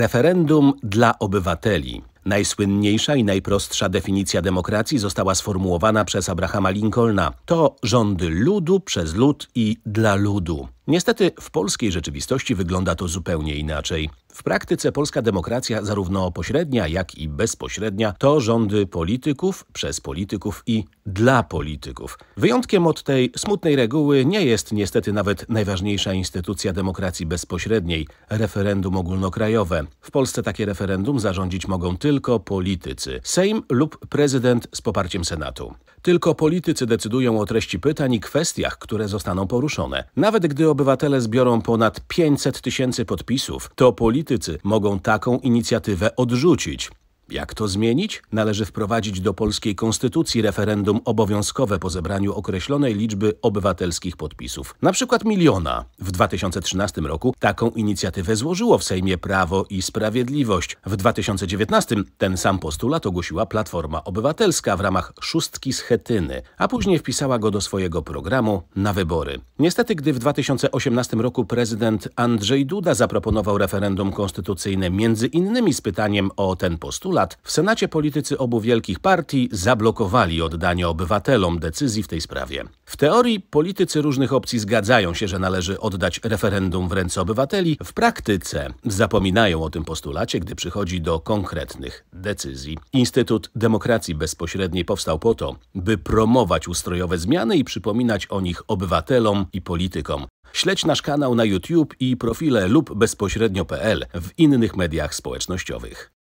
referendum dla obywateli. Najsłynniejsza i najprostsza definicja demokracji została sformułowana przez Abrahama Lincolna. To rządy ludu przez lud i dla ludu. Niestety w polskiej rzeczywistości wygląda to zupełnie inaczej. W praktyce polska demokracja zarówno pośrednia, jak i bezpośrednia to rządy polityków, przez polityków i dla polityków. Wyjątkiem od tej smutnej reguły nie jest niestety nawet najważniejsza instytucja demokracji bezpośredniej – referendum ogólnokrajowe. W Polsce takie referendum zarządzić mogą tylko tylko politycy, Sejm lub prezydent z poparciem Senatu. Tylko politycy decydują o treści pytań i kwestiach, które zostaną poruszone. Nawet gdy obywatele zbiorą ponad 500 tysięcy podpisów, to politycy mogą taką inicjatywę odrzucić. Jak to zmienić? Należy wprowadzić do polskiej konstytucji referendum obowiązkowe po zebraniu określonej liczby obywatelskich podpisów. Na przykład miliona. W 2013 roku taką inicjatywę złożyło w Sejmie Prawo i Sprawiedliwość. W 2019 ten sam postulat ogłosiła Platforma Obywatelska w ramach szóstki schetyny, a później wpisała go do swojego programu na wybory. Niestety, gdy w 2018 roku prezydent Andrzej Duda zaproponował referendum konstytucyjne między innymi z pytaniem o ten postulat, lat w Senacie politycy obu wielkich partii zablokowali oddanie obywatelom decyzji w tej sprawie. W teorii politycy różnych opcji zgadzają się, że należy oddać referendum w ręce obywateli, w praktyce zapominają o tym postulacie, gdy przychodzi do konkretnych decyzji. Instytut Demokracji Bezpośredniej powstał po to, by promować ustrojowe zmiany i przypominać o nich obywatelom i politykom. Śledź nasz kanał na YouTube i profile lub bezpośrednio.pl w innych mediach społecznościowych.